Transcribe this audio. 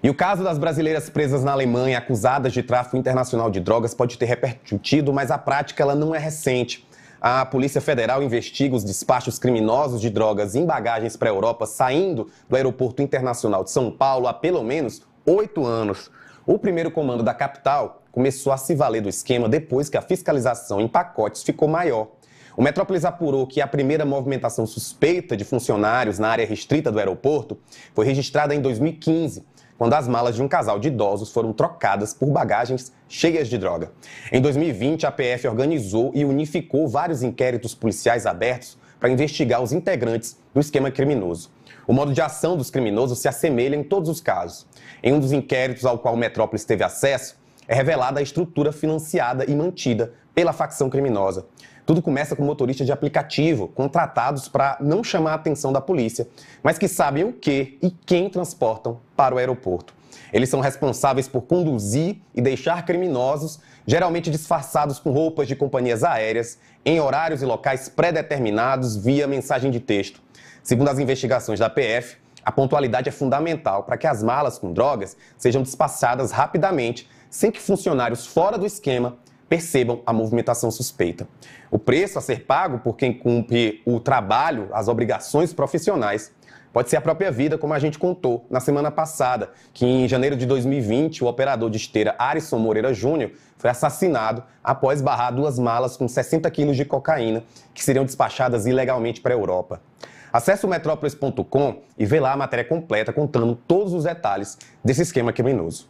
E o caso das brasileiras presas na Alemanha acusadas de tráfico internacional de drogas pode ter repercutido, mas a prática ela não é recente. A Polícia Federal investiga os despachos criminosos de drogas em bagagens para a Europa saindo do Aeroporto Internacional de São Paulo há pelo menos oito anos. O primeiro comando da capital começou a se valer do esquema depois que a fiscalização em pacotes ficou maior. O Metrópolis apurou que a primeira movimentação suspeita de funcionários na área restrita do aeroporto foi registrada em 2015, quando as malas de um casal de idosos foram trocadas por bagagens cheias de droga. Em 2020, a PF organizou e unificou vários inquéritos policiais abertos para investigar os integrantes do esquema criminoso. O modo de ação dos criminosos se assemelha em todos os casos. Em um dos inquéritos ao qual o Metrópolis teve acesso, é revelada a estrutura financiada e mantida pela facção criminosa. Tudo começa com motoristas de aplicativo, contratados para não chamar a atenção da polícia, mas que sabem o que e quem transportam para o aeroporto. Eles são responsáveis por conduzir e deixar criminosos, geralmente disfarçados com roupas de companhias aéreas, em horários e locais pré-determinados via mensagem de texto. Segundo as investigações da PF, a pontualidade é fundamental para que as malas com drogas sejam despassadas rapidamente sem que funcionários fora do esquema percebam a movimentação suspeita. O preço a ser pago por quem cumpre o trabalho, as obrigações profissionais, pode ser a própria vida, como a gente contou na semana passada, que em janeiro de 2020 o operador de esteira Arisson Moreira Júnior foi assassinado após barrar duas malas com 60 quilos de cocaína que seriam despachadas ilegalmente para a Europa. Acesse o metrópolis.com e vê lá a matéria completa contando todos os detalhes desse esquema criminoso.